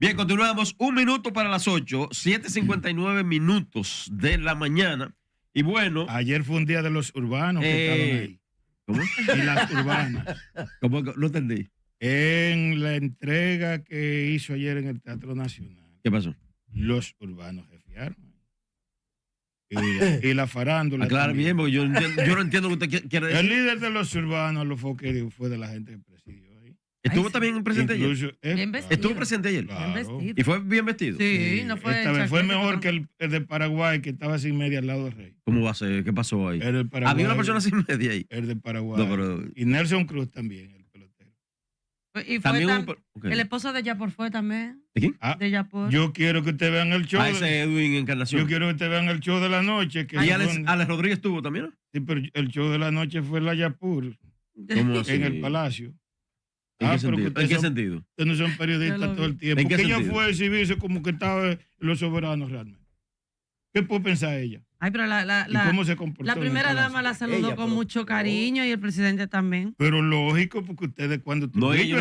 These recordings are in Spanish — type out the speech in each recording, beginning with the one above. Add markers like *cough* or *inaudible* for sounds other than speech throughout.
Bien, continuamos. Un minuto para las 8, 7.59 minutos de la mañana. Y bueno. Ayer fue un día de los urbanos que eh, estaban ahí. ¿Cómo? Y las urbanas. *laughs* ¿Cómo? lo entendí. En la entrega que hizo ayer en el Teatro Nacional. ¿Qué pasó? Los urbanos se *laughs* Y, y la farándula. Claro, bien, porque yo, yo no entiendo lo que usted quiere decir. El líder de los urbanos, los que fue de la gente Estuvo también presente ayer. Estuvo presente ayer. y fue bien vestido. Sí, no fue. fue mejor que el, de Paraguay, que estaba sin media al lado del rey. ¿Cómo va a ser? ¿Qué pasó ahí? El Paraguay, Había una persona sin media ahí. El de Paraguay. Y Nelson Cruz también, el pelotero. Y fue también el esposo de Yapur fue también. ¿De quién? Ah, de Yo quiero que ustedes vean el show. Ah, Edwin Encarnación. Yo quiero que ustedes vean el show de la noche. Que ah, y Alex, Rodríguez estuvo también. Sí, pero el show de la noche fue la Yapur. En el palacio. ¿En, qué, ah, sentido? Ustedes no son periodistas todo el tiempo. ¿En qué ella fue a recibirse como que estaba los soberanos realmente. ¿Qué puede pensar ella? Ay, pero la, cómo se la primera dama la saludó con mucho cariño y el presidente también. Pero lógico, porque ustedes cuando... No, ella es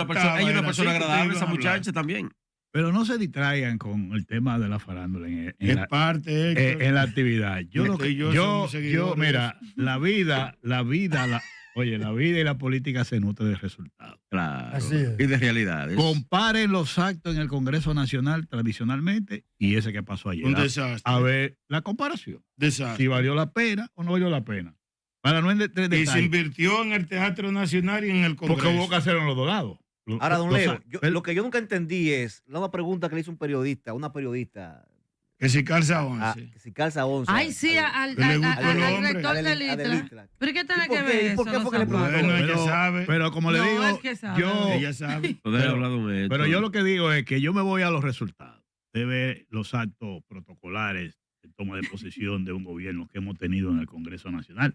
una persona, agradable, esa muchacha también. Pero no se distraigan con el tema de la farándula en, la, parte, eh, en la actividad. Yo, lo que, yo, yo, yo mira, la vida, la vida, la, Oye, la vida y la política se nutre de resultados. Claro. Y de realidades. Comparen los actos en el Congreso Nacional tradicionalmente y ese que pasó ayer. Un desastre. A ver, la comparación. Desastre. Si valió la pena o no valió la pena. Para no Y se invirtió en el Teatro Nacional y en el Congreso. Porque hubo que hacerlo en los dos lados. Ahora, don Leo, lo que yo nunca entendí es la pregunta que le hizo un periodista, una periodista que si calza 11. Ah, que si calza Ay, sí, al, al, rector de Litra. ¿Pero qué tiene que ver ¿Por qué? Porque le preguntó. Pero, como le digo, yo... ya sabe. pero yo lo que digo es que yo me voy a los resultados. Debe los actos protocolares de toma de *laughs* posesión de un gobierno que hemos tenido en el Congreso Nacional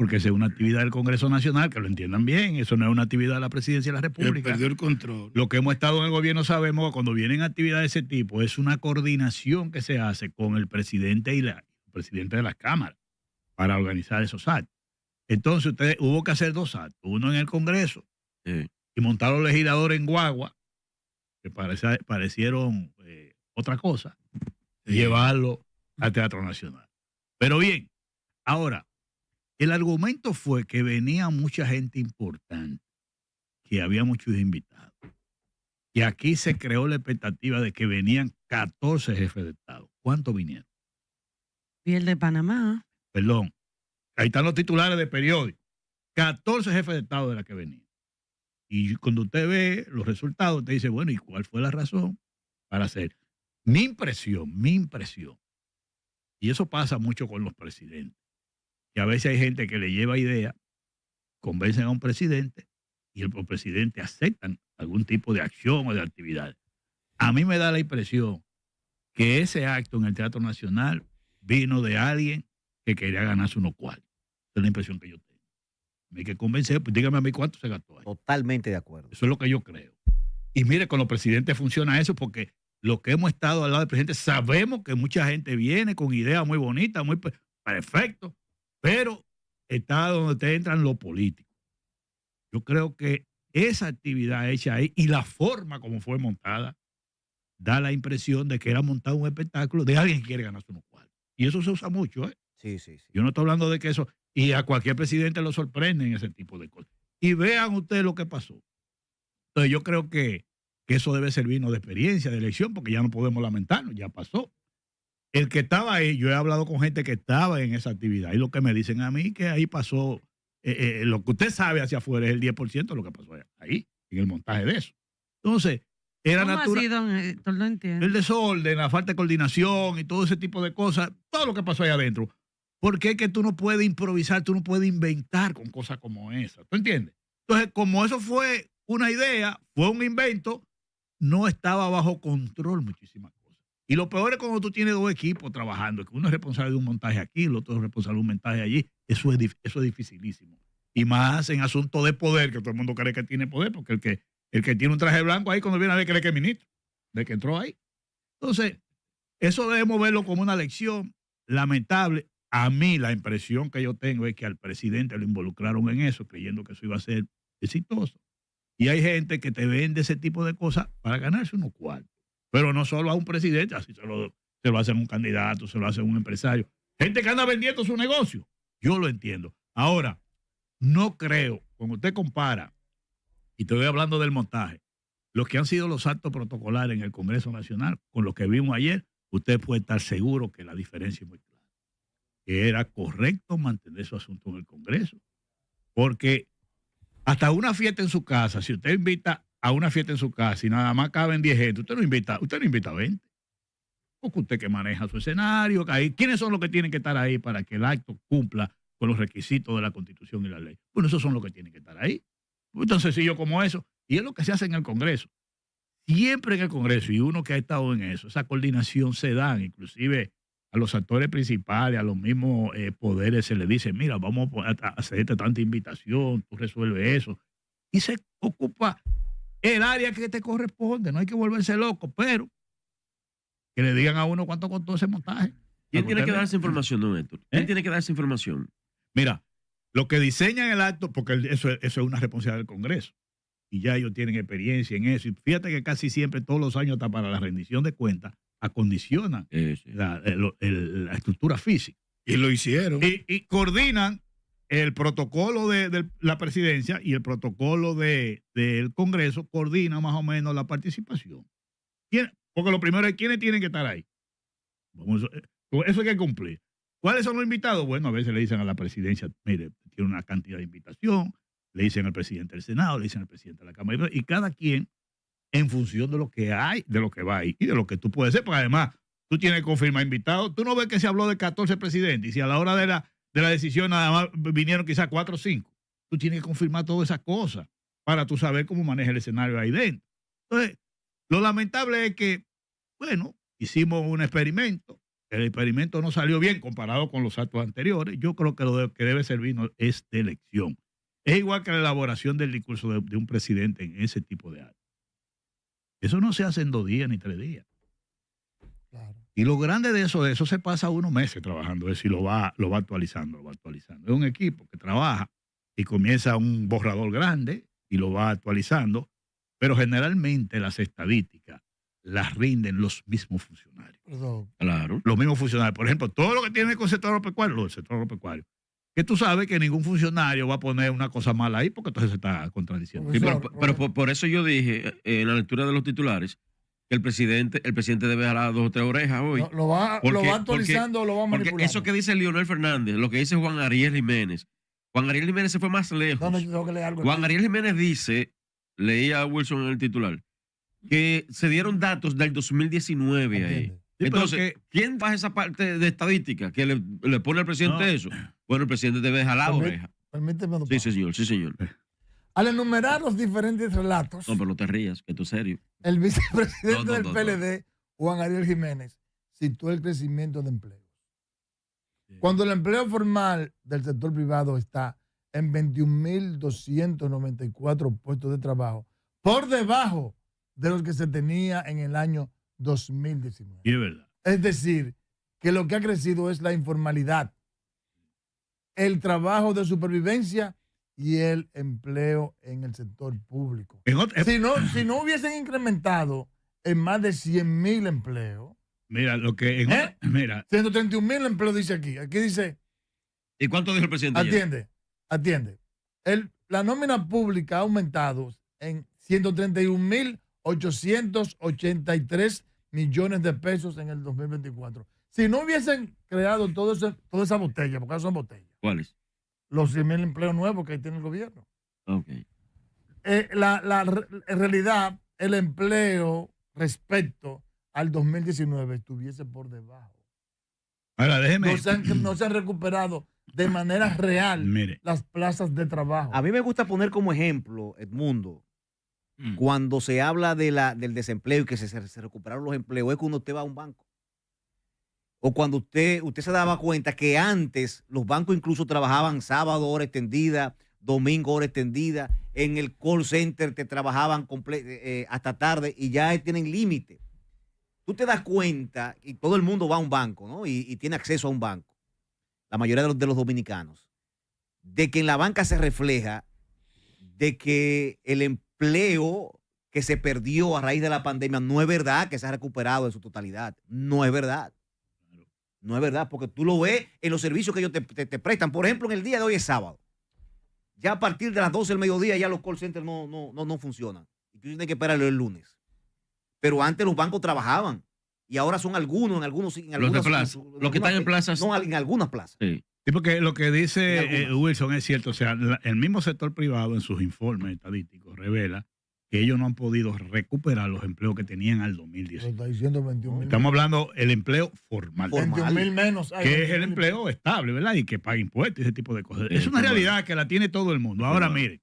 porque es una actividad del Congreso Nacional, que lo entiendan bien, eso no es una actividad de la Presidencia de la República. Perdió el control. Lo que hemos estado en el gobierno sabemos cuando vienen actividades de ese tipo es una coordinación que se hace con el presidente y la presidente de las cámaras para organizar esos actos. Entonces ustedes hubo que hacer dos actos, uno en el Congreso y montar a los legisladores en Guagua, que parecieron eh, otra cosa, llevarlo al Teatro Nacional. Pero bien, ahora, el argumento fue que venía mucha gente importante, que había muchos invitados. Y aquí se creó la expectativa de que venían 14 jefes de Estado. ¿Cuántos vinieron? Y el de Panamá. Perdón. Ahí están los titulares de periódico. 14 jefes de Estado de la que venían. Y cuando usted ve los resultados, usted dice, bueno, ¿y cuál fue la razón para hacer? Mi impresión, mi impresión. Y eso pasa mucho con los presidentes y a veces hay gente que le lleva idea, convencen a un presidente y el presidente acepta algún tipo de acción o de actividad. A mí me da la impresión que ese acto en el Teatro Nacional vino de alguien que quería ganarse uno cual. Esa es la impresión que yo tengo. Me hay que convencer, pues dígame a mí cuánto se gastó ahí. Totalmente de acuerdo. Eso es lo que yo creo. Y mire, con los presidentes funciona eso porque lo que hemos estado al lado del presidente sabemos que mucha gente viene con ideas muy bonitas, muy perfecto, pero está donde te entran los políticos. Yo creo que esa actividad hecha ahí y la forma como fue montada da la impresión de que era montado un espectáculo de alguien que quiere ganarse unos cuartos. Y eso se usa mucho, ¿eh? Sí, sí, sí. Yo no estoy hablando de que eso. Y a cualquier presidente lo sorprenden ese tipo de cosas. Y vean ustedes lo que pasó. Entonces yo creo que, que eso debe servirnos de experiencia, de elección, porque ya no podemos lamentarnos, ya pasó el que estaba ahí, yo he hablado con gente que estaba en esa actividad y lo que me dicen a mí que ahí pasó, eh, eh, lo que usted sabe hacia afuera es el 10% de lo que pasó ahí, en el montaje de eso. Entonces, era natural. Eh, no el desorden, la falta de coordinación y todo ese tipo de cosas, todo lo que pasó ahí adentro. Porque es que tú no puedes improvisar, tú no puedes inventar con cosas como esa. ¿Tú entiendes? Entonces, como eso fue una idea, fue un invento, no estaba bajo control muchísimas y lo peor es cuando tú tienes dos equipos trabajando, que uno es responsable de un montaje aquí, el otro es responsable de un montaje allí. Eso es, eso dificilísimo. Y más en asunto de poder, que todo el mundo cree que tiene poder, porque el que, el que tiene un traje blanco ahí cuando viene a ver cree que es ministro, de que entró ahí. Entonces, eso debemos verlo como una lección lamentable. A mí la impresión que yo tengo es que al presidente lo involucraron en eso, creyendo que eso iba a ser exitoso. Y hay gente que te vende ese tipo de cosas para ganarse unos cuartos. Pero no solo a un presidente, así se lo, se lo hacen un candidato, se lo hacen un empresario. Gente que anda vendiendo su negocio. Yo lo entiendo. Ahora, no creo, cuando usted compara, y te voy hablando del montaje, los que han sido los actos protocolares en el Congreso Nacional con los que vimos ayer, usted puede estar seguro que la diferencia es muy clara. Que era correcto mantener su asunto en el Congreso. Porque hasta una fiesta en su casa, si usted invita a una fiesta en su casa y nada más caben 10 gente, usted no invita, usted no invita a 20. Porque usted que maneja su escenario, ¿quiénes son los que tienen que estar ahí para que el acto cumpla con los requisitos de la Constitución y la ley? Bueno, esos son los que tienen que estar ahí. Entonces, tan sencillo como eso. Y es lo que se hace en el Congreso. Siempre en el Congreso, y uno que ha estado en eso, esa coordinación se da, inclusive a los actores principales, a los mismos eh, poderes, se le dice, mira, vamos a hacerte tanta invitación, tú resuelves eso. Y se ocupa el área que te corresponde. No hay que volverse loco, pero que le digan a uno cuánto costó ese montaje. ¿Quién tiene que dar esa información, don Héctor? ¿Quién ¿Eh? tiene que dar esa información? Mira, lo que diseñan el acto, porque eso, es una responsabilidad del Congreso, y ya ellos tienen experiencia en eso. Y fíjate que casi siempre, todos los años, hasta para la rendición de cuentas, acondicionan La, estructura física. Y lo hicieron. y coordinan el protocolo de, la presidencia y el protocolo del Congreso coordina más o menos la participación. Porque lo primero es quiénes tienen que estar ahí. Eh, eso hay que cumplir. ¿Cuáles son los invitados? Bueno, a veces le dicen a la presidencia, mire, tiene una cantidad de invitación, le dicen al presidente del Senado, le dicen al presidente de la Cámara, y cada quien en función de lo que hay, de lo que va ahí y de lo que tú puedes hacer, porque además tú tienes que confirmar invitados. Tú no ves que se habló de 14 presidentes y si a la hora de la de la decisión nada más vinieron quizás cuatro o cinco. Tú tienes que confirmar todas esas cosas para tú saber cómo maneja el escenario ahí dentro. Entonces, lo lamentable es que, bueno, hicimos un experimento. El experimento no salió bien comparado con los actos anteriores. Yo creo que lo que debe servirnos es de elección. Es igual que la elaboración del discurso de, de un presidente en ese tipo de actos. Eso no se hace en dos días ni tres días. Y lo grande de eso, de eso se pasa unos meses trabajando, es Y lo va, lo va actualizando, lo va actualizando. Es un equipo que trabaja y comienza un borrador grande y lo va actualizando, pero generalmente las estadísticas las rinden los mismos funcionarios. Claro. Los mismos funcionarios. Por ejemplo, todo lo que tiene con el sector agropecuario, lo del sector agropecuario. Que tú sabes que ningún funcionario va a poner una cosa mala ahí porque entonces se está contradiciendo. pero, por, eso yo dije, en eh, eh, la lectura de los titulares, que el presidente, el presidente debe jalar dos o tres orejas hoy. lo, va, actualizando, lo va manipulando. Eso que dice Leonel Fernández, lo que dice Juan Ariel Jiménez. Juan Ariel Jiménez se fue más lejos. Juan Ariel Jiménez dice, leía a Wilson en el titular, que se dieron datos del 2019 ahí. Entonces, ¿quién baja esa parte de estadística que le, pone al presidente eso? Bueno, el presidente debe jalar Permí, orejas. Permíteme, Sí, señor, sí, señor. Al enumerar los diferentes relatos. No, pero no te rías, que esto es serio. El vicepresidente del PLD, Juan Ariel Jiménez, citó el crecimiento de empleo. Cuando el empleo formal del sector privado está en 21.294 puestos de trabajo, por debajo de los que se tenía en el año 2019. Es decir, que lo que ha crecido es la informalidad, el trabajo de supervivencia y el empleo en el sector público. Eh, si no, si no hubiesen incrementado en más de 100 mil empleos. Mira, lo que. En ¿eh? mira. 131 mil empleos dice aquí. Aquí dice. ¿Y cuánto dijo el presidente? Atiende, atiende. El, la nómina pública ha aumentado en 131 mil 883 millones de pesos en el 2024. Si no hubiesen creado todo toda esa botella, porque son botellas. ¿Cuáles? los 100.000 empleos nuevos que tiene el gobierno. Okay. Eh, la, en realidad, el empleo respecto al 2019 estuviese por debajo. Ahora, déjeme. No se han, recuperado de manera ah, real las plazas de trabajo. A mí me gusta poner como ejemplo, Edmundo, mm. cuando se habla de la, del desempleo y que se, se recuperaron los empleos, es cuando te va a un banco o cuando usted, usted se daba cuenta que antes los bancos incluso trabajaban sábado hora extendida, domingo hora extendida, en el call center te trabajaban eh, hasta tarde y ya tienen límite. Tú te das cuenta y todo el mundo va a un banco, ¿no? Y, tiene acceso a un banco, la mayoría los, de los dominicanos, de que en la banca se refleja de que el empleo que se perdió a raíz de la pandemia no es verdad que se ha recuperado en su totalidad, no es verdad no es verdad, porque tú lo ves en los servicios que ellos te, prestan. Por ejemplo, en el día de hoy es sábado. Ya a partir de las 12 del mediodía ya los call centers no, no, no, funcionan. Y tú tienes que esperarlo el lunes. Pero antes los bancos trabajaban y ahora son algunos, en algunos... En algunas, los que están en plazas. son en algunas plazas. Sí. porque lo que dice eh, Wilson es cierto. O sea, el mismo sector privado en sus informes estadísticos revela que ellos no han podido recuperar los empleos que tenían al 2010. Estamos hablando del empleo formal. menos. que es el empleo estable, ¿verdad? Y que paga impuestos y ese tipo de cosas. Es, una realidad que la tiene todo el mundo. Ahora miren,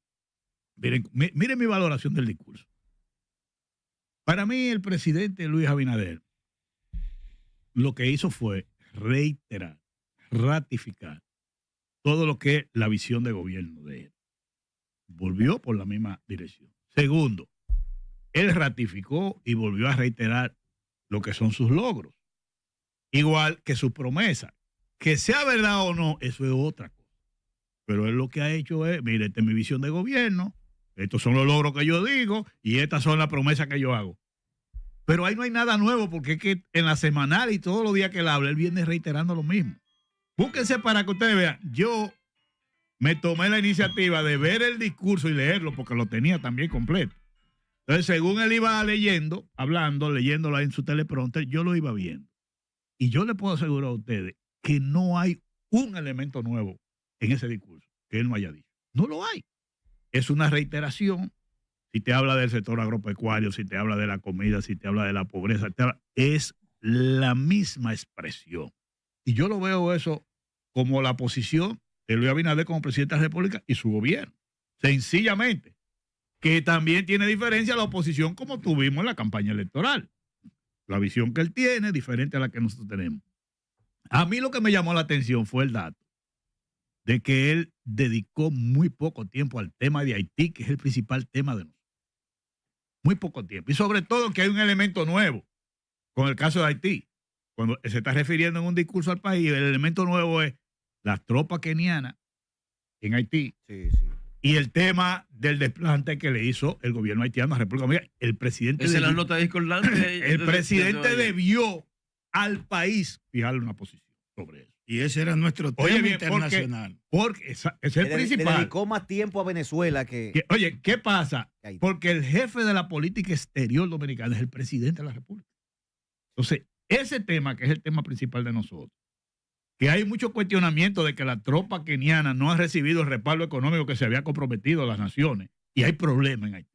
miren, miren mi valoración del discurso. Para mí el presidente Luis Abinader lo que hizo fue reiterar, ratificar todo lo que es la visión de gobierno de él. Volvió por la misma dirección Segundo, él ratificó y volvió a reiterar lo que son sus logros, igual que sus promesas. Que sea verdad o no, eso es otra cosa. Pero él lo que ha hecho es, mire, esta es mi visión de gobierno, estos son los logros que yo digo y estas son las promesas que yo hago. Pero ahí no hay nada nuevo porque es que en la semanal y todos los días que él habla, él viene reiterando lo mismo. Búsquense para que ustedes vean. Yo me tomé la iniciativa de ver el discurso y leerlo porque lo tenía también completo. Entonces, según él iba leyendo, hablando, leyéndolo en su teleprompter, yo lo iba viendo. Y yo le puedo asegurar a ustedes que no hay un elemento nuevo en ese discurso que él no haya dicho. No lo hay. Es una reiteración. Si te habla del sector agropecuario, si te habla de la comida, si te habla de la pobreza, es la misma expresión. Y yo lo veo eso como la posición de Luis Abinader como presidente de la República y su gobierno. Sencillamente. Que también tiene diferencia la oposición como tuvimos en la campaña electoral. La visión que él tiene es diferente a la que nosotros tenemos. A mí lo que me llamó la atención fue el dato de que él dedicó muy poco tiempo al tema de Haití, que es el principal tema de nosotros. Muy poco tiempo. Y sobre todo que hay un elemento nuevo con el caso de Haití. Cuando se está refiriendo en un discurso al país, el elemento nuevo es la tropa keniana en Haití. Y el tema del desplante que le hizo el gobierno haitiano a la República Dominicana. El presidente. debió, la nota *clears throat* el presidente debió al país fijarle una posición sobre eso. Y ese era nuestro tema internacional. Porque, ese es el principal. Le dedicó más tiempo a Venezuela que. oye, ¿qué pasa? porque el jefe de la política exterior dominicana es el presidente de la República. Entonces, ese tema, que es el tema principal de nosotros, que hay mucho cuestionamiento de que la tropa keniana no ha recibido el respaldo económico que se había comprometido a las naciones y hay problemas en Haití.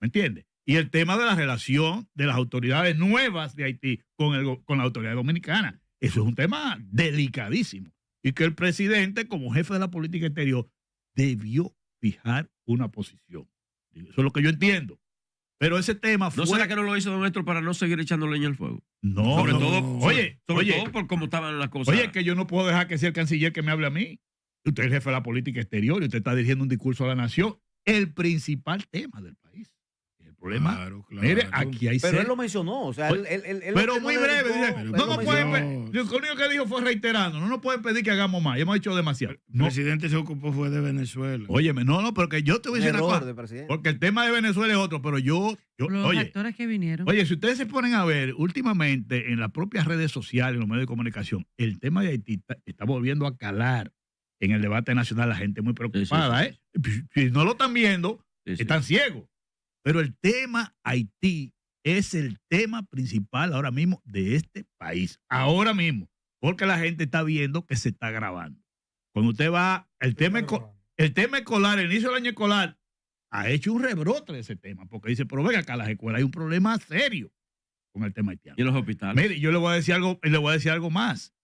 ¿Me entiendes? Y el tema de la relación de las autoridades nuevas de Haití con, el, con la autoridad dominicana. Eso es un tema delicadísimo y que el presidente, como jefe de la política exterior, debió fijar una posición. Eso es lo que yo entiendo. Pero ese tema fue... ¿No será que no lo hizo, don para no seguir echándole leña al fuego? No, sobre todo, por cómo estaban las cosas. Oye, que yo no puedo dejar que sea el canciller que me hable a mí. Usted es jefe de la política exterior y usted está dirigiendo un discurso a la nación, el principal tema del país. Pero él lo mencionó, o sea, él, Pero muy breve, Lo único que dijo fue reiterando, no nos pueden pedir que hagamos más, ya hemos hecho demasiado. El presidente se ocupó fue de Venezuela. Óyeme, no, no, porque yo te voy a decir una cosa. Porque el tema de Venezuela es otro, pero yo... oye, Oye, si ustedes se ponen a ver, últimamente en las propias redes sociales, en los medios de comunicación, el tema de Haití está, volviendo a calar en el debate nacional, la gente muy preocupada, ¿eh? Si no lo están viendo, están ciegos. Pero el tema Haití es el tema principal ahora mismo de este país. Ahora mismo. Porque la gente está viendo que se está grabando. Cuando usted va, el tema, el tema escolar, el inicio del año escolar, ha hecho un rebrote de ese tema. Porque dice, pero venga acá, a las escuelas hay un problema serio con el tema haitiano. Y los hospitales. Mire, yo le voy a decir algo, le voy a decir algo más.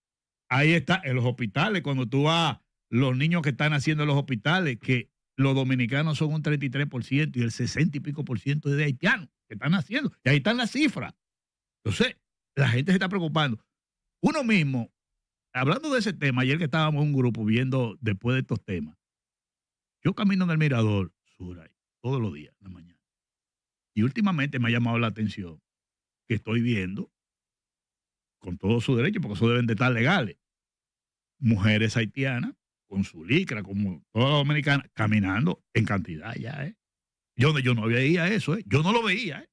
Ahí está, en los hospitales, cuando tú vas, los niños que están haciendo en los hospitales, que los dominicanos son un 33% y el 60 y pico por ciento es de haitianos que están haciendo. Y ahí están las cifras. Entonces, la gente se está preocupando. Uno mismo, hablando de ese tema, ayer que estábamos en un grupo viendo después de estos temas, yo camino en el mirador, Suray, todos los días, en la mañana. Y últimamente me ha llamado la atención que estoy viendo, con todo su derecho, porque eso deben de estar legales, mujeres haitianas con su licra, como toda dominicana, caminando en cantidad ya, ¿eh? Yo, yo no veía eso, ¿eh? Yo no lo veía, ¿eh?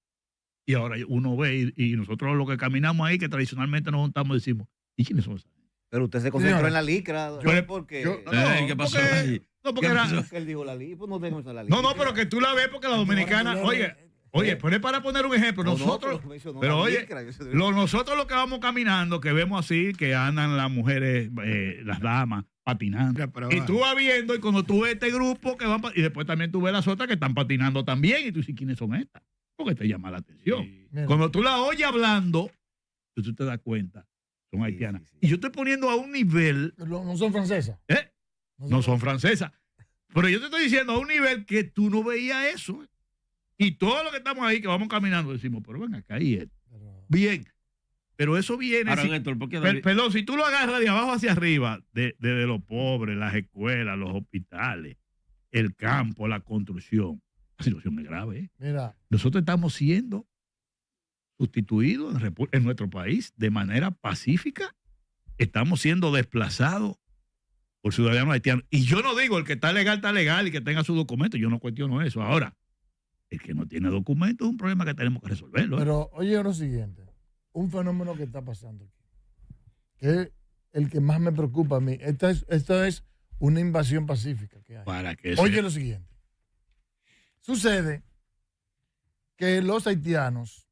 Y ahora uno ve y, nosotros los que caminamos ahí, que tradicionalmente nos juntamos, decimos, ¿y quiénes son esas? Pero usted se concentró en la licra. Yo, porque, no, no, eh, ¿Qué pasó? Porque, no, porque era... Él dijo la licra, pues no la licra. No, no, pero que tú la ves porque la dominicana, oye, Oye, eh, para poner un ejemplo. Nosotros, pero, oye, lo, nosotros lo que vamos caminando, que vemos así, que andan las mujeres, eh, las damas, patinando. Y tú vas viendo, y cuando tú ves este grupo que van, y después también tú ves las otras que están patinando también, y tú dices, ¿quiénes son estas? Porque te llama la atención. cuando tú la oyes hablando, tú te das cuenta, son haitianas. y yo estoy poniendo a un nivel. no son francesas. ¿Eh? No son, no son francesas. Pero yo te estoy diciendo a un nivel que tú no veías eso. Y todos los que estamos ahí, que vamos caminando, decimos, pero ven acá ahí. Bien. Pero eso viene. Ahora, si, perdón, si tú lo agarras de abajo hacia arriba, desde de, de los pobres, las escuelas, los hospitales, el campo, la construcción, la situación es grave. ¿eh? Mira. Nosotros estamos siendo sustituidos en, nuestro país de manera pacífica. Estamos siendo desplazados por ciudadanos haitianos. Y yo no digo el que está legal está legal y que tenga su documento, yo no cuestiono eso. Ahora, el que no tiene documentos es un problema que tenemos que resolverlo. ¿eh? Pero oye lo siguiente, un fenómeno que está pasando aquí, que es el que más me preocupa a mí. Esta es, es una invasión pacífica que hay. Para que oye lo siguiente, sucede que los haitianos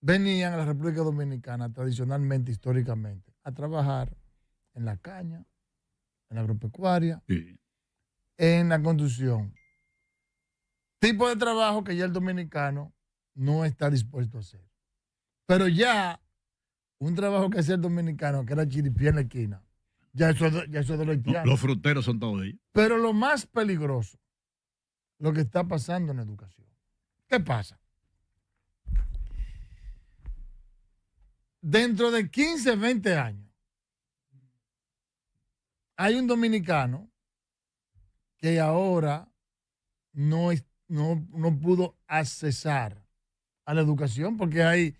venían a la República Dominicana tradicionalmente, históricamente, a trabajar en la caña, en la agropecuaria, en la construcción. Tipo de trabajo que ya el dominicano no está dispuesto a hacer. Pero ya un trabajo que hacía el dominicano, que era chiripié en la esquina, ya eso, ya de los Los fruteros son todos ellos. Pero lo más peligroso, lo que está pasando en educación. ¿Qué pasa? Dentro de 15, 20 años, hay un dominicano que ahora no está no, pudo accesar a la educación porque hay,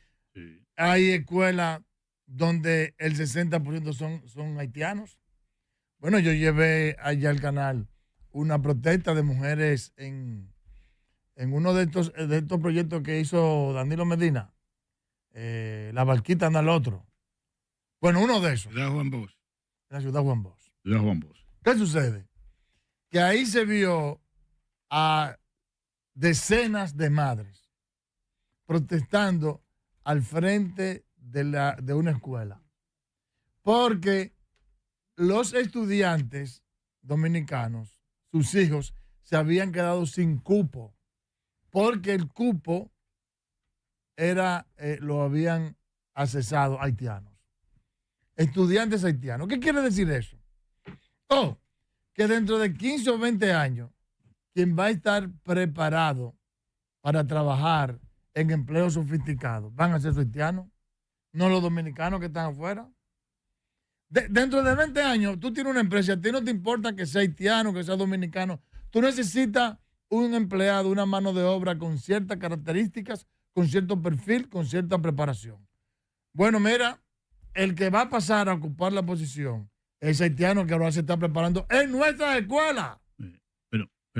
hay escuelas donde el 60% son, son haitianos. Bueno, yo llevé allá al canal una protesta de mujeres en, en uno de estos, estos proyectos que hizo Danilo Medina. Eh, la barquita anda al otro. Bueno, uno de esos. Ciudad Juan La ciudad Juan Juan Bosch. ¿Qué sucede? Que ahí se vio a decenas de madres protestando al frente de, la, de una escuela. Porque los estudiantes dominicanos, sus hijos, se habían quedado sin cupo. Porque el cupo era, eh, lo habían asesado haitianos. Estudiantes haitianos. ¿Qué quiere decir eso? Oh, que dentro de 15 o 20 años quien va a estar preparado para trabajar en empleo sofisticado van a ser haitianos, no los dominicanos que están afuera. dentro de 20 años, tú tienes una empresa, a ti no te importa que sea haitiano, que sea dominicano, tú necesitas un empleado, una mano de obra con ciertas características, con cierto perfil, con cierta preparación. Bueno, mira, el que va a pasar a ocupar la posición es haitiano que ahora se está preparando en nuestra escuela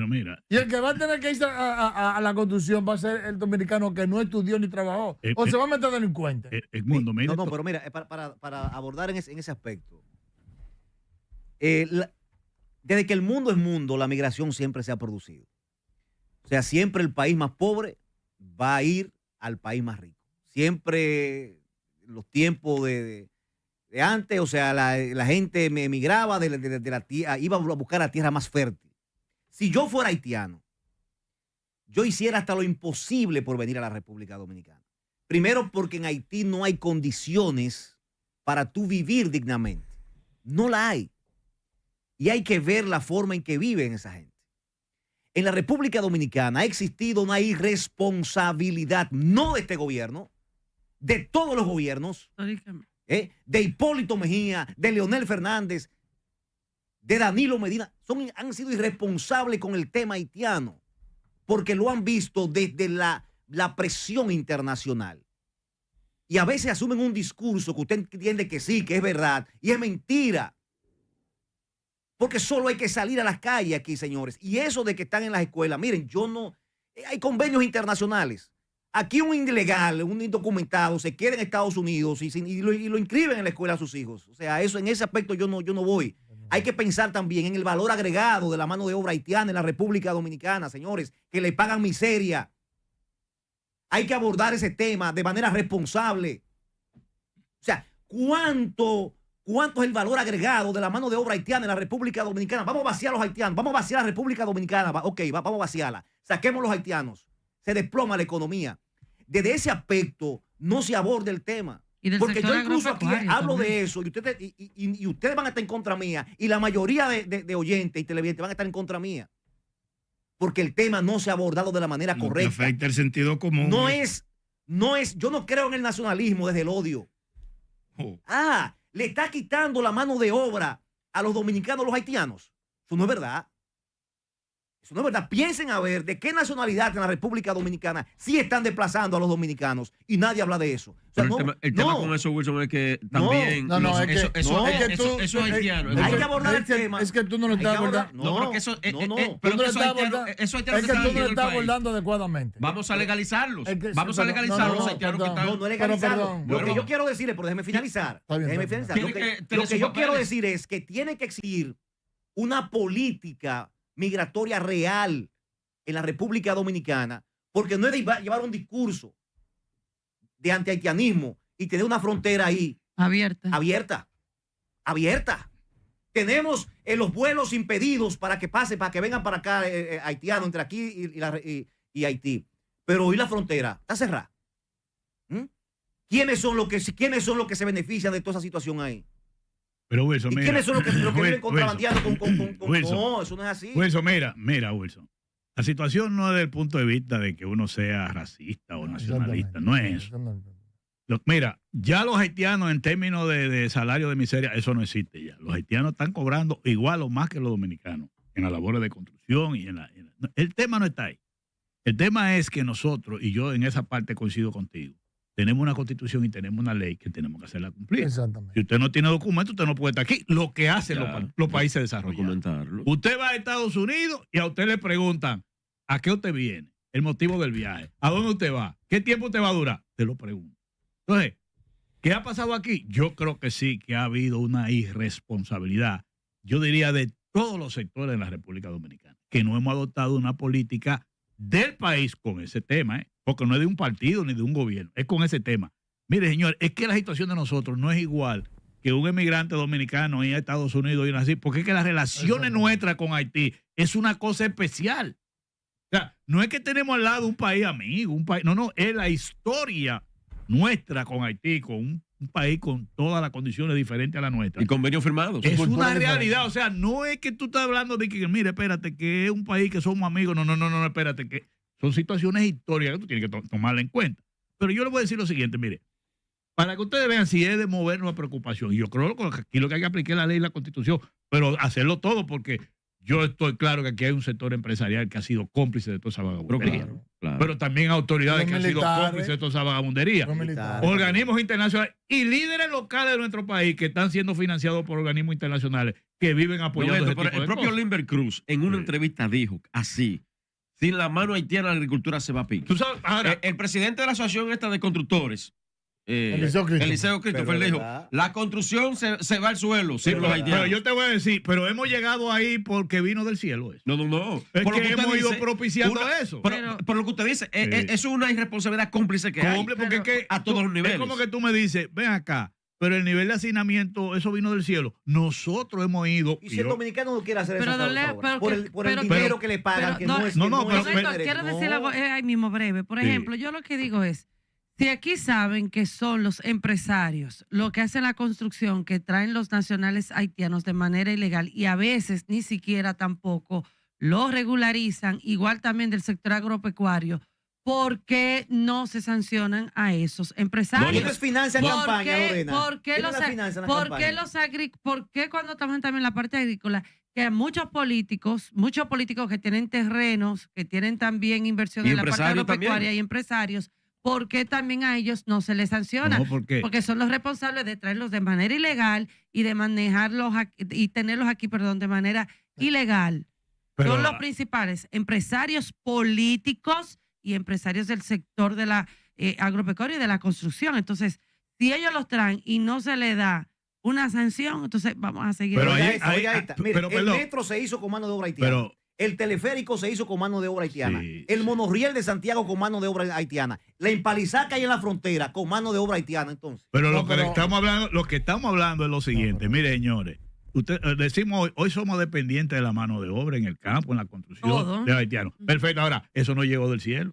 mira. Y el que va a tener que irse a, la conducción va a ser el dominicano que no estudió ni trabajó. Eh, o se eh, va a meter delincuente. Eh, eh mundo, No, no, pero mira, para, abordar en ese, aspecto. desde que el mundo es mundo, la migración siempre se ha producido. O sea, siempre el país más pobre va a ir al país más rico. Siempre los tiempos de, antes, o sea, la, la gente emigraba de, de la tierra, iba a buscar la tierra más fértil si yo fuera haitiano, yo hiciera hasta lo imposible por venir a la República Dominicana. Primero porque en Haití no hay condiciones para tú vivir dignamente. No la hay. Y hay que ver la forma en que viven esa gente. En la República Dominicana ha existido una irresponsabilidad, no de este gobierno, de todos los gobiernos, ¿eh? de Hipólito Mejía, de Leonel Fernández, de Danilo Medina son, han sido irresponsables con el tema haitiano, porque lo han visto desde la, presión internacional. Y a veces asumen un discurso que usted entiende que sí, que es verdad, y es mentira. Porque solo hay que salir a las calles aquí, señores. Y eso de que están en las escuelas, miren, yo no... Eh, hay convenios internacionales. Aquí un ilegal, un indocumentado, se quiere en Estados Unidos y, lo, y lo, inscriben en la escuela a sus hijos. O sea, eso en ese aspecto yo no, yo no voy. Hay que pensar también en el valor agregado de la mano de obra haitiana en la República Dominicana, señores, que le pagan miseria. Hay que abordar ese tema de manera responsable. O sea, ¿cuánto, cuánto es el valor agregado de la mano de obra haitiana en la República Dominicana? Vamos a vaciar a los haitianos, vamos a vaciar a la República Dominicana. Ok, vamos a vaciarla. Saquemos los haitianos. Se desploma la economía. Desde ese aspecto no se aborda el tema. Porque yo incluso aquí hablo de eso y ustedes, y, van a estar en contra mía y la mayoría de, de, oyentes y televidentes van a estar en contra mía. Porque el tema no se ha abordado de la manera correcta. Afecta el sentido común. No es, no es, yo no creo en el nacionalismo desde el odio. Oh. Ah, le está quitando la mano de obra a los dominicanos, a los haitianos. Eso no es verdad no Es verdad. Piensen a ver de qué nacionalidad en la República Dominicana sí están desplazando a los dominicanos y nadie habla de eso. el, tema, con eso, Wilson, es que también. No, no, eso, es haitiano. Hay que abordar el tema. Es que tú no lo estás abordando. No, eso. No, no. eso es que tú no lo estás abordando adecuadamente. Vamos a eh, legalizarlos. Vamos a legalizarlos. No, no legalizarlos. Pues, lo que yo quiero decir es, pero déjeme finalizar. Déjeme finalizar. Lo que yo quiero decir es que tiene que exigir una política migratoria real en la República Dominicana, porque no es llevar un discurso de antihaitianismo y tener una frontera ahí. Abierta. Abierta. Abierta. Tenemos eh, los vuelos impedidos para que pase, para que vengan para acá eh, eh, haitianos, entre aquí y, Haití. Pero hoy la frontera está cerrada. ¿Mm? ¿Quiénes son los que, quiénes son los que se benefician de toda esa situación ahí? Pero Wilson, ¿Y mira. ¿Quiénes son los que, lo que contrabandeando con, No, eso no es así. Wilson, mira, mira, Wilson. La situación no es del punto de vista de que uno sea racista o nacionalista, no es eso. mira, ya los haitianos en términos de, salario de miseria, eso no existe ya. Los haitianos están cobrando igual o más que los dominicanos en las labores de construcción y El tema no está ahí. El tema es que nosotros, y yo en esa parte coincido contigo, tenemos una constitución y tenemos una ley que tenemos que hacerla cumplir. Exactamente. Si usted no tiene documento, usted no puede estar aquí. Lo que hacen los, países desarrollados. Usted va a Estados Unidos y a usted le preguntan, ¿a qué usted viene? El motivo del viaje. ¿A dónde usted va? ¿Qué tiempo te va a durar? Te lo pregunto. Entonces, ¿qué ha pasado aquí? Yo creo que sí, que ha habido una irresponsabilidad, yo diría, de todos los sectores de la República Dominicana, que no hemos adoptado una política del país con ese tema, ¿eh? porque no es de un partido ni de un gobierno, es con ese tema. Mire, señor, es que la situación de nosotros no es igual que un emigrante dominicano ir a Estados Unidos y así, porque es que las relaciones nuestras con Haití es una cosa especial. O sea, no es que tenemos al lado un país amigo, un país, no, no, es la historia nuestra con Haití, con un, país con todas las condiciones diferentes a la nuestra. Y convenio firmado Es una realidad, o sea, no es que tú estás hablando de que, mire, espérate, que es un país que somos amigos, no, no, no, no, espérate, que son situaciones históricas que tú tienes que tomar tomarla en cuenta. Pero yo le voy a decir lo siguiente, mire, para que ustedes vean si es de movernos a preocupación. Yo creo que aquí lo que hay que aplicar es la ley y la constitución, pero hacerlo todo porque yo estoy claro que aquí hay un sector empresarial que ha sido cómplice de toda esa vagabundería. Pero también autoridades que han sido cómplices de toda esa vagabundería. Organismos internacionales y líderes locales de nuestro país que están siendo financiados por organismos internacionales que viven apoyando. el propio Limber Cruz en una entrevista dijo así. Sin la mano haitiana la agricultura se va a pique. el, eh, el, presidente de la asociación esta de constructores Eliseo eh, Cristo. Eliseo dijo, la construcción se, se, va al suelo, Pero yo te voy a decir, pero hemos llegado ahí porque vino del cielo eso. Eh. No, no, no. Es que, hemos ido propiciando eso. Pero, lo que usted dice, es, una irresponsabilidad cómplice que hay. Porque es que a todos los niveles. Es como que tú me dices, ven acá, pero el nivel de hacinamiento, eso vino del cielo. Nosotros hemos ido. Y si el dominicano no quiere hacer eso, por el, dinero que le pagan, que no, es. No, no, quiero decir algo eh, ahí mismo breve. Por ejemplo, yo lo que digo es si aquí saben que son los empresarios lo que hacen la construcción que traen los nacionales haitianos de manera ilegal y a veces ni siquiera tampoco lo regularizan, igual también del sector agropecuario, ¿por qué no se sancionan a esos empresarios? ¿Por qué, ¿Por qué los, ¿Por qué cuando también también la parte agrícola que hay muchos políticos, muchos políticos que tienen terrenos, que tienen también inversión en la parte agropecuaria y empresarios ¿por qué también a ellos no se les sanciona? No, ¿por qué? Porque son los responsables de traerlos de manera ilegal y de manejarlos y tenerlos aquí, perdón, de manera ilegal. son los principales empresarios políticos y empresarios del sector de la eh, agropecuaria y de la construcción. Entonces, si ellos los traen y no se les da una sanción, entonces vamos a seguir. Pero ahí, está. Ah, pero, el se hizo con mano de obra haitiana. El teleférico se hizo con mano de obra haitiana. el monorriel de Santiago con mano de obra haitiana. La empalizada que hay en la frontera con mano de obra haitiana, entonces. Pero lo, que, Estamos, hablando, lo que estamos hablando es lo siguiente. Mire, señores. Usted, eh, decimos hoy, somos dependientes de la mano de obra en el campo, en la construcción de haitianos. Perfecto. Ahora, eso no llegó del cielo.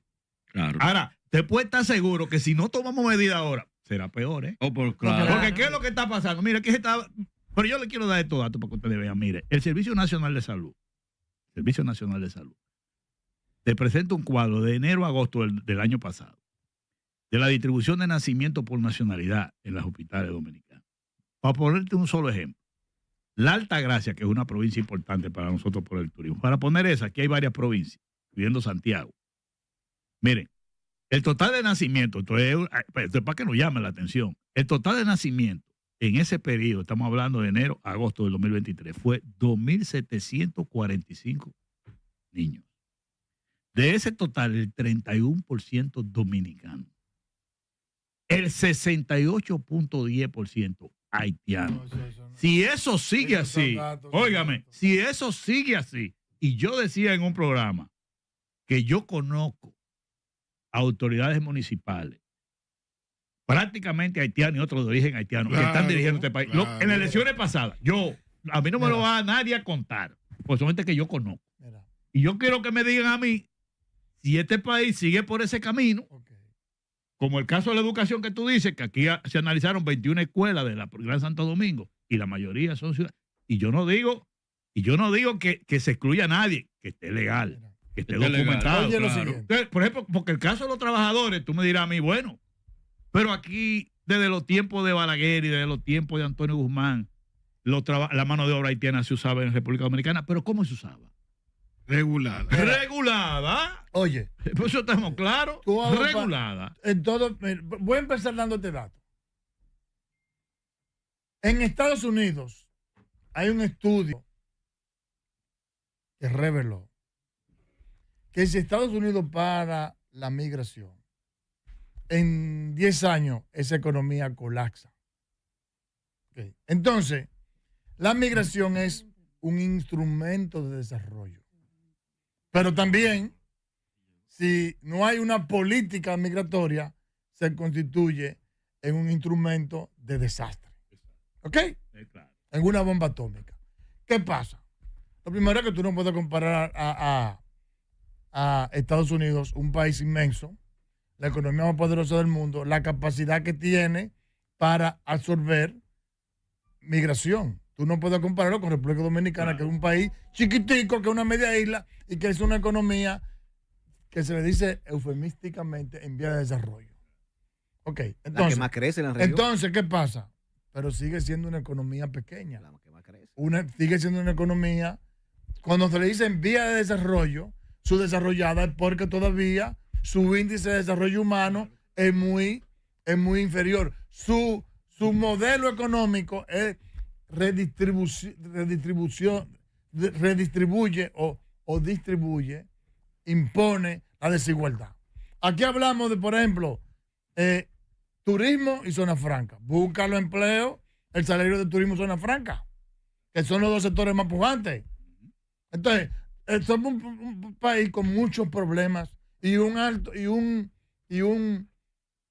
Ahora, te puedes estar seguro que si no tomamos medidas ahora, será peor, ¿eh? Oh, Porque ¿qué es lo que está pasando? Mire, que está... Pero yo le quiero dar estos datos para que ustedes vean. Mire, el Servicio Nacional de Salud Servicio Nacional de Salud, te presento un cuadro de enero a agosto del, año pasado de la distribución de nacimiento por nacionalidad en los hospitales dominicanos. Para ponerte un solo ejemplo, la Alta Gracia, que es una provincia importante para nosotros por el turismo, para poner esa, aquí hay varias provincias, incluyendo Santiago. Miren, el total de nacimiento, para que nos llame la atención, el total de nacimiento en ese periodo, estamos hablando de enero agosto del 2023, fue 2.745 niños. De ese total, el 31% dominicano. El 68.10% haitiano. Si eso sigue así, óigame, si eso sigue así, y yo decía en un programa que yo conozco autoridades municipales prácticamente haitianos y otros de origen haitiano que están dirigiendo este país. en las elecciones pasadas, yo, a mí no me lo va a nadie a contar, Por pues son gente que yo conozco. Y yo quiero que me digan a mí si este país sigue por ese camino, como el caso de la educación que tú dices, que aquí se analizaron 21 escuelas de la Gran Santo Domingo y la mayoría son ciudades. Y yo no digo, y yo no digo que, se excluya a nadie, que esté legal. que esté documentado. por ejemplo, porque el caso de los trabajadores, tú me dirás a mí, bueno, pero aquí, desde los tiempos de Balaguer y desde los tiempos de Antonio Guzmán, la mano de obra haitiana se usaba en República Dominicana, pero ¿cómo se usaba? Regulada. Regulada. Oye. *laughs* Por pues, eso estamos claros. Regulada. En todo, eh, voy a empezar dándote datos. En Estados Unidos hay un estudio que reveló que si Estados Unidos para la migración, en 10 años esa economía colapsa. Entonces, la migración es un instrumento de desarrollo. Pero también, si no hay una política migratoria, se constituye en un instrumento de desastre. ¿Ok? Eh, en una bomba atómica. ¿Qué pasa? Lo primero es que tú no puedes comparar a Estados Unidos, un país inmenso, la economía más poderosa del mundo, la capacidad que tiene para absorber migración. Tú no puedes compararlo con República Dominicana, que es un país chiquitico, que es una media isla y que es una economía que se le dice eufemísticamente en vía de desarrollo. Ok, entonces. La que más crece en la región. Entonces, ¿qué pasa? Pero sigue siendo una economía pequeña. La que más crece. Una, sigue siendo una economía. Cuando se le dice en vía de desarrollo, su desarrollada es porque todavía su índice de desarrollo humano es muy, es muy inferior. Su, su modelo económico es redistribución, redistribuye o, distribuye, impone la desigualdad. Aquí hablamos de, por ejemplo, eh, turismo y zona franca. Busca los empleos, el salario de turismo y zona franca, que son los dos sectores más pujantes. Entonces, eh, somos un, un país con muchos problemas y un alto y un y un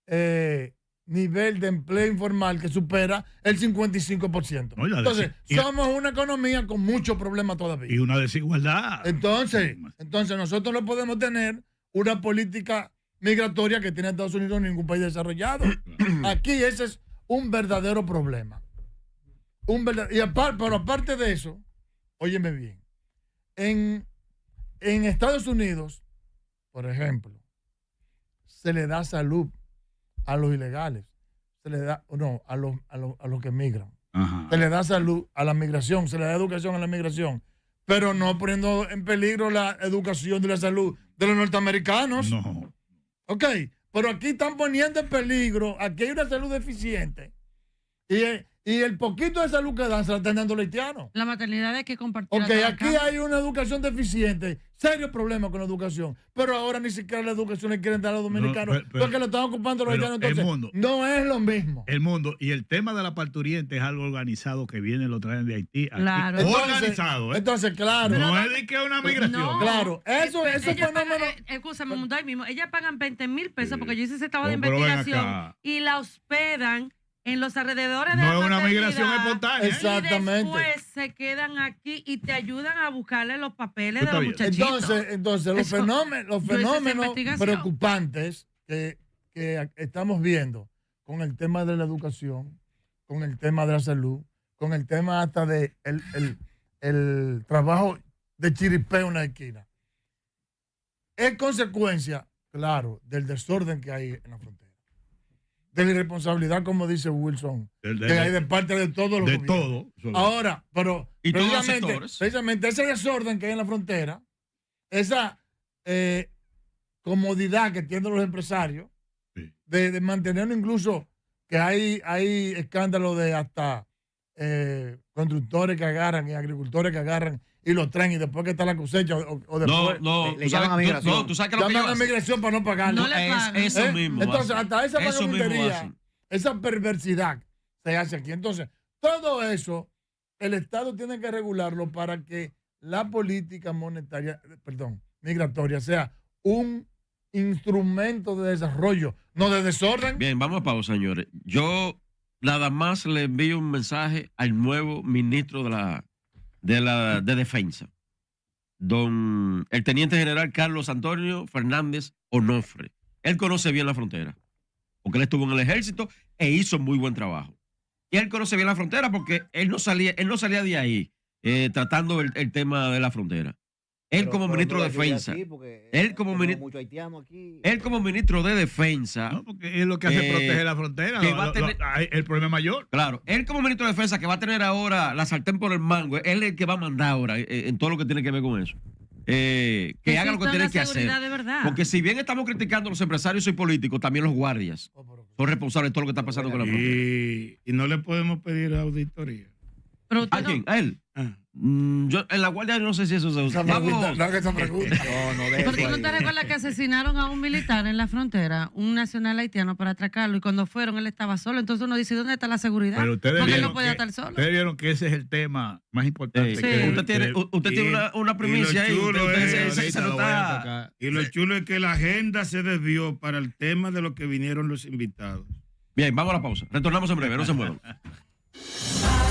eh, nivel de empleo informal que supera el 55%. entonces, somos una economía con muchos problemas todavía. Y una desigualdad. Entonces, entonces nosotros no podemos tener una política migratoria que tiene Estados Unidos en ningún país desarrollado. *clears throat* Aquí ese es un verdadero problema. Un y pero aparte de eso, óyeme bien, en, en Estados Unidos por ejemplo, se le da salud a los ilegales, se le da, no, a los, que migran. Se le da salud a la migración, se le da educación a la migración, pero no poniendo en peligro la educación y la salud de los norteamericanos. No. Ok, pero aquí están poniendo en peligro, aquí hay una salud deficiente y, el poquito de salud que dan se la están dando los haitianos. La maternidad hay que compartir. Ok, aquí hay una educación deficiente. Serio problema con la educación. Pero ahora ni siquiera la educación le quieren dar a los dominicanos porque lo están ocupando los haitianos. Entonces, el mundo, no es lo mismo. El mundo. Y el tema de la parturiente es algo organizado que viene, lo traen de Haití. Claro. organizado. ¿eh? Entonces, claro. No, es de que es una migración. claro. Eso, eh, es un fenómeno. Eh, escúchame, montó ahí mismo. Ellas pagan 20 mil pesos porque yo hice ese estado de investigación y la hospedan en los alrededores de no es una migración espontánea. Exactamente. Y después se quedan aquí y te ayudan a buscarle los papeles de los muchachitos. Entonces, entonces los, fenómenos, los fenómenos preocupantes que, estamos viendo con el tema de la educación, con el tema de la salud, con el tema hasta de el, el trabajo de Chiripé en la esquina. Es consecuencia, claro, del desorden que hay en la frontera de la irresponsabilidad, como dice Wilson, de, de parte de todos los De todo. Ahora, pero precisamente, ese desorden que hay en la frontera, esa eh, comodidad que tienen los empresarios de, de mantenerlo incluso que hay, hay escándalos de hasta eh, constructores que agarran y agricultores que agarran y lo traen y después que está la cosecha o, después le, le llaman a migración. No, tú sabes que lo llaman a migración para no pagar. No es, ¿Eh? eso mismo. Entonces, hasta esa esa perversidad se hace aquí. Entonces, todo eso el Estado tiene que regularlo para que la política monetaria, perdón, migratoria sea un instrumento de desarrollo, no de desorden. Bien, vamos a pausa, señores. Yo nada más le envío un mensaje al nuevo ministro de la de la de defensa, don el teniente general Carlos Antonio Fernández Onofre. Él conoce bien la frontera, porque él estuvo en el ejército e hizo muy buen trabajo. Y él conoce bien la frontera porque él no salía, él no salía de ahí eh, tratando el, tema de la frontera. Él como ministro de defensa. Él como ministro. Él como ministro de defensa. No, porque es lo que hace eh, proteger la frontera. el problema mayor. Claro. Él como ministro de defensa que va a tener ahora la sartén por el mango. Él es el que va a mandar ahora eh, eh, en todo lo que tiene que ver con eso. que, pues haga lo que tiene que hacer. Porque si bien estamos criticando a los empresarios y políticos, también los guardias oh, son responsables de todo lo que está pasando con la frontera. y no le podemos pedir auditoría. ¿A quién? ¿A él? Ah. Mm, yo, en la guardia no sé si eso se usa. No, no, No, ¿Por qué no *laughs* te recuerdas que asesinaron a un militar en la frontera, un nacional haitiano, para atracarlo? Y cuando fueron, él estaba solo. Entonces uno dice, ¿dónde está la seguridad? Pero ustedes Porque él no podía estar solo. Ustedes vieron que ese es el tema más importante. usted tiene, usted tiene una, una primicia ahí. Y lo chulo es que la agenda se desvió para el tema de lo que vinieron los invitados. Bien, vamos a la pausa. Retornamos en breve. No se muevan. *laughs*